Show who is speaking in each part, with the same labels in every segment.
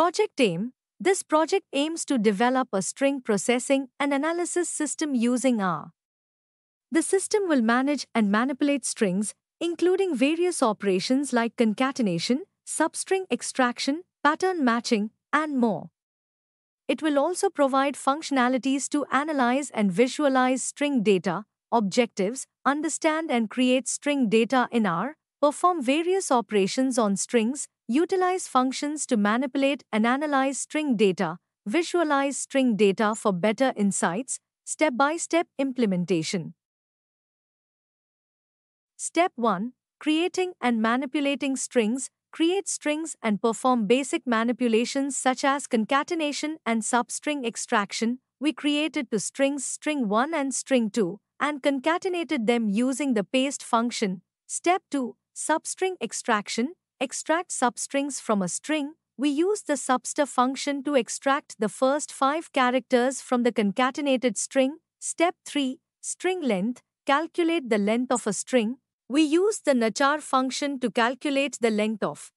Speaker 1: Project AIM This project aims to develop a string processing and analysis system using R. The system will manage and manipulate strings, including various operations like concatenation, substring extraction, pattern matching, and more. It will also provide functionalities to analyze and visualize string data, objectives, understand and create string data in R, perform various operations on strings, Utilize functions to manipulate and analyze string data. Visualize string data for better insights. Step by step implementation. Step 1 Creating and manipulating strings. Create strings and perform basic manipulations such as concatenation and substring extraction. We created two strings, string 1 and string 2, and concatenated them using the paste function. Step 2 Substring extraction extract substrings from a string, we use the substr function to extract the first five characters from the concatenated string. Step 3 String length Calculate the length of a string. We use the Nachar function to calculate the length of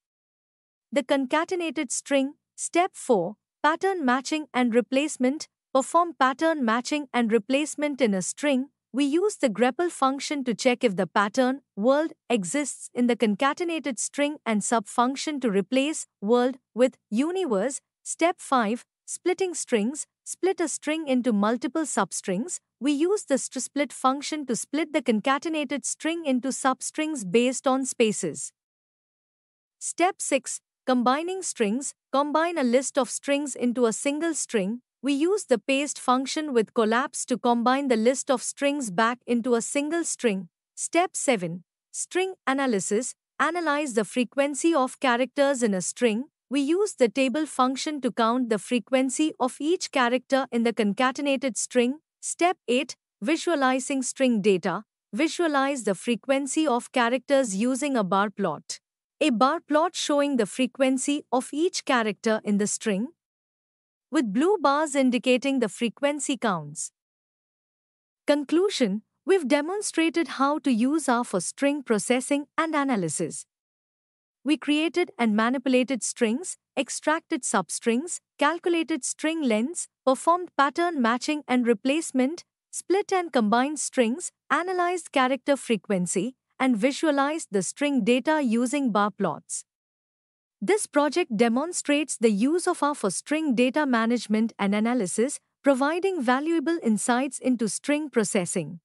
Speaker 1: the concatenated string. Step 4 Pattern matching and replacement Perform pattern matching and replacement in a string we use the grepl function to check if the pattern world exists in the concatenated string and subfunction to replace world with universe. Step 5 Splitting strings Split a string into multiple substrings. We use the strsplit function to split the concatenated string into substrings based on spaces. Step 6 Combining strings Combine a list of strings into a single string we use the paste function with collapse to combine the list of strings back into a single string. Step 7. String analysis. Analyze the frequency of characters in a string. We use the table function to count the frequency of each character in the concatenated string. Step 8. Visualizing string data. Visualize the frequency of characters using a bar plot. A bar plot showing the frequency of each character in the string with blue bars indicating the frequency counts. Conclusion We've demonstrated how to use R for string processing and analysis. We created and manipulated strings, extracted substrings, calculated string lengths, performed pattern matching and replacement, split and combined strings, analyzed character frequency, and visualized the string data using bar plots. This project demonstrates the use of R for string data management and analysis, providing valuable insights into string processing.